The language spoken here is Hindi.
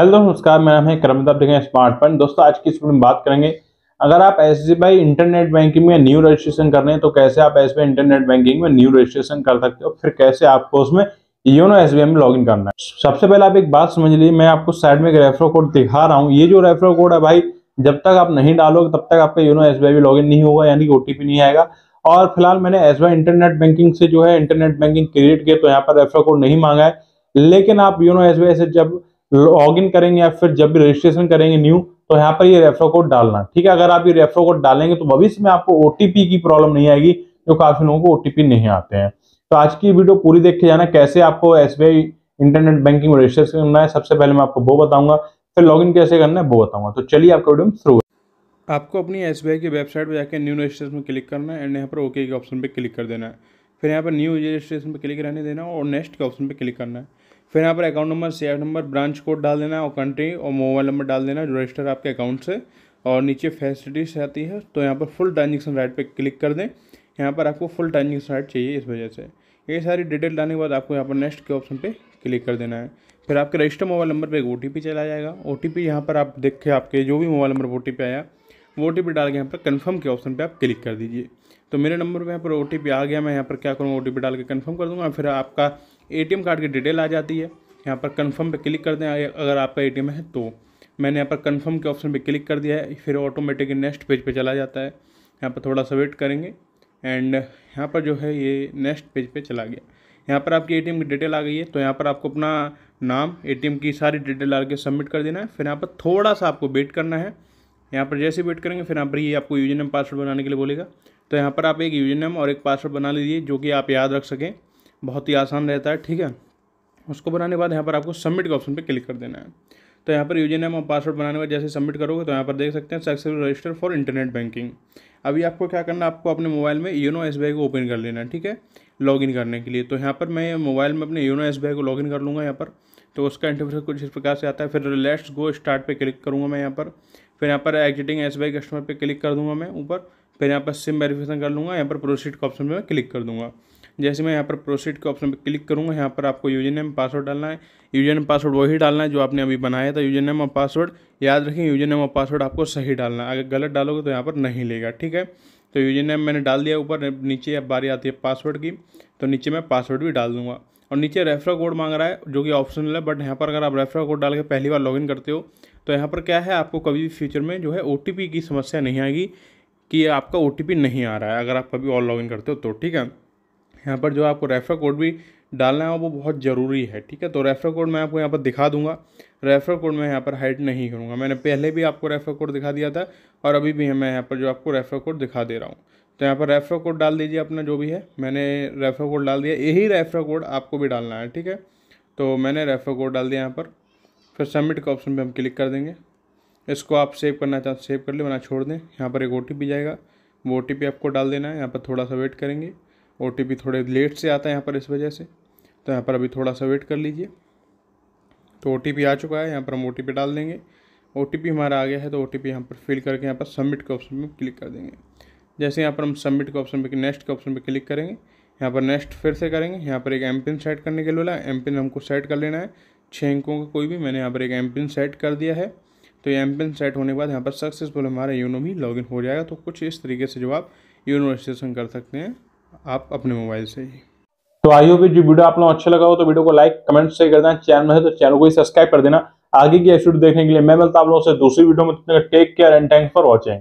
हेलो नमस्कार मेरा नाम है करमत देखें स्मार्टफोन दोस्तों आज की इस में बात करेंगे अगर आप एस इंटरनेट बैंकिंग में न्यू रजिस्ट्रेशन कर रहे हैं तो कैसे आप एस इंटरनेट बैंकिंग में न्यू रजिस्ट्रेशन कर सकते हो फिर कैसे आपको उसमें योनो एस में लॉगिन करना है सबसे पहले आप एक बात समझ लीजिए मैं आपको साइड में एक रेफर कोड दिखा रहा हूँ ये जो रेफर कोड है भाई जब तक आप नहीं डालोगे तब तक आपका योनो एस बी लॉगिन नहीं होगा यानी कि ओ नहीं आएगा और फिलहाल मैंने एस इंटरनेट बैंकिंग से जो है इंटरनेट बैंकिंग क्रिएट किया तो यहाँ पर रेफर कोड नहीं मांगा है लेकिन आप योनो एस से जब लॉग इन करेंगे या फिर जब भी रजिस्ट्रेशन करेंगे न्यू तो यहाँ पर ये रेफर कोड डालना ठीक है अगर आप ये रेफर कोड डालेंगे तो भविष्य में आपको ओ की प्रॉब्लम नहीं आएगी जो काफी लोगों को ओ नहीं आते हैं तो आज की वीडियो पूरी देख के जाना कैसे आपको S internet banking registration register करना है सबसे पहले मैं आपको वो बताऊंगा फिर लॉगिन कैसे करना है वो बताऊंगा तो चलिए आपका वीडियो शुरू आपको अपनी एस की वेबसाइट पर जाकर न्यू रजिस्ट्रेशन में क्लिक करना है एंड यहाँ पर ओके के ऑप्शन पर क्लिक कर देना है फिर यहाँ पर न्यू रजिस्ट्रेशन पर क्लिक रहने देना और नेक्स्ट के ऑप्शन पर क्लिक करना है फिर यहाँ पर account number C number branch code डाल देना और कंट्री और मोबाइल नंबर डाल देना जो रजिस्टर आपके अकाउंट से और नीचे फैसिलिटीज आती है तो यहाँ पर फुल ट्रांजेक्शन राइट पर क्लिक कर दें यहाँ पर आपको फुल ट्रांजेक्शन राइट चाहिए इस वजह से ये सारी डिटेल डालने के बाद आपको यहाँ पर नेक्स्ट के ऑप्शन पर क्लिक कर देना है फिर आपके रजिस्टर मोबाइल नंबर पर एक ओ चला जाएगा ओ टी यहाँ पर आप देख के आपके जो भी मोबाइल नंबर ओ आया वो ओ डाल के यहाँ पर कन्फर्म के ऑप्शन पर आप क्लिक कर दीजिए तो मेरे नंबर पर यहाँ पर ओ आ गया मैं यहाँ पर क्या करूँगा ओ टी डाल के कन्फर्म कर दूँगा फिर आपका ए कार्ड की डिटेल आ जाती है यहाँ पर कन्फर्म पर क्लिक कर दें अगर आपका ए है तो मैंने यहाँ पर कन्फर्म के ऑप्शन पर क्लिक कर दिया है फिर ऑटोमेटिक नेक्स्ट पेज पर चला जाता है यहाँ पर थोड़ा सा वेट करेंगे एंड यहाँ पर जो है ये नेक्स्ट पेज पे चला गया यहाँ पर आपकी एटीएम की डिटेल आ गई है तो यहाँ पर आपको अपना नाम एटीएम की सारी डिटेल डाल के सबमिट कर देना है फिर यहाँ पर थोड़ा सा आपको वेट करना है यहाँ पर जैसे वेट करेंगे फिर यहाँ पर ये आपको यूजन नेम पासवर्ड बनाने के लिए बोलेगा तो यहाँ पर आप एक यूजन नेम और एक पासवर्ड बना लीजिए जो कि आप याद रख सकें बहुत ही आसान रहता है ठीक है उसको बनाने के बाद यहाँ पर आपको सबमिट के ऑप्शन पर क्लिक कर देना है तो यहाँ पर यूजन नेम और पासवर्ड बनाने के बाद जैसे सबमिट करोगे तो यहाँ पर देख सकते हैं successful register for internet banking अभी आपको क्या करना है आपको अपने मोबाइल में योनो एस को ओपन कर लेना है ठीक है लॉगिन करने के लिए तो यहाँ पर मैं मोबाइल में अपने योनो एस को लॉगिन कर लूँगा यहाँ पर तो उसका इंटरफेस कुछ इस प्रकार से आता है फिर लेट्स गो स्टार्ट पे क्लिक करूँगा मैं यहाँ पर फिर यहाँ पर एग्जिटिंग एस बाई कस्टमर पे क्लिक कर दूँगा मैं ऊपर फिर यहाँ पर सिम वेरिफिकेशन कर लूँगा यहाँ पर प्रोसीड के ऑप्शन पर मैं क्लिक कर दूँगा जैसे मैं यहाँ पर प्रोसीड के ऑप्शन पर क्लिक करूँगा यहाँ पर आपको यूजर नेम पासवर्ड डालना है यूजर नेम पासवर्ड वही डालना है जो आपने अभी बनाया था यूजर नेम और पासवर्ड याद रखें यूजर नेम और पासवर्ड आपको सही डालना है अगर गलत डालोगे तो यहाँ पर नहीं लेगा ठीक है तो यूजर नेम मैंने डाल दिया ऊपर नीचे अब बारी आती है पासवर्ड की तो नीचे मैं पासवर्ड भी डाल दूँगा और नीचे रेफरल कोड मांग रहा है जो कि ऑप्शनल है बट यहाँ पर अगर आप रेफरल कोड डाल के पहली बार लॉगिन करते हो तो यहाँ पर क्या है आपको कभी भी फ्यूचर में जो है ओ की समस्या नहीं आएगी कि आपका ओ नहीं आ रहा है अगर आप कभी और लॉगिन करते हो तो ठीक है यहाँ पर जो आपको रेफर कोड भी डालना है वो बहुत ज़रूरी है ठीक है तो रेफर कोड मैं आपको यहाँ पर दिखा दूंगा रेफर कोड मैं यहाँ पर हाइड नहीं करूँगा मैंने पहले भी आपको रेफर कोड दिखा दिया था और अभी भी मैं यहाँ पर जो आपको रेफर कोड दिखा दे रहा हूँ तो यहाँ पर रेफर कोड डाल दीजिए अपना जो भी है मैंने रेफर कोड डाल दिया यही रेफर कोड आपको भी डालना है ठीक है तो मैंने रेफर कोड डाल दिया यहाँ पर फिर सबमिट का ऑप्शन पे हम क्लिक कर देंगे इसको आप सेव करना चाहते सेव कर लें वरना छोड़ दें यहाँ पर एक ओ जाएगा वो ओ आपको डाल देना है यहाँ पर थोड़ा सा वेट करेंगे ओ थोड़े लेट से आता है यहाँ पर इस वजह से तो यहाँ पर अभी थोड़ा सा वेट कर लीजिए तो ओ आ चुका है यहाँ पर हम ओ डाल देंगे ओ हमारा आ गया है तो ओ हम यहाँ पर फिल करके यहाँ पर सबमिट के ऑप्शन में क्लिक कर देंगे जैसे यहाँ पर हम सबमिट के ऑप्शन पर नेक्स्ट के ऑप्शन पर क्लिक करेंगे यहाँ पर नेक्स्ट फिर से करेंगे यहाँ पर एक एम पिन सेट करने के लिए बोला एम पिन हमको सेट कर लेना है छः अंकों का कोई भी मैंने यहाँ पर एक एम पिन सेट कर दिया है तो ये एम पिन सेट होने के बाद यहाँ पर सक्सेसफुल हमारा यूनो भी लॉगिन हो जाएगा तो कुछ इस तरीके से जो आप यूनो रजिस्ट्रेशन कर सकते हैं आप अपने मोबाइल से ही तो आई होप जो वीडियो आप लोग अच्छा लगा हो तो वीडियो को लाइक कमेंट शेयर कर देना चैनल में है तो चैनल को ही सब्सक्राइब कर देना आगे की एपिसोड देखने के लिए मैं मिलता आप लोगों से दूसरी वीडियो में take care and thank for watching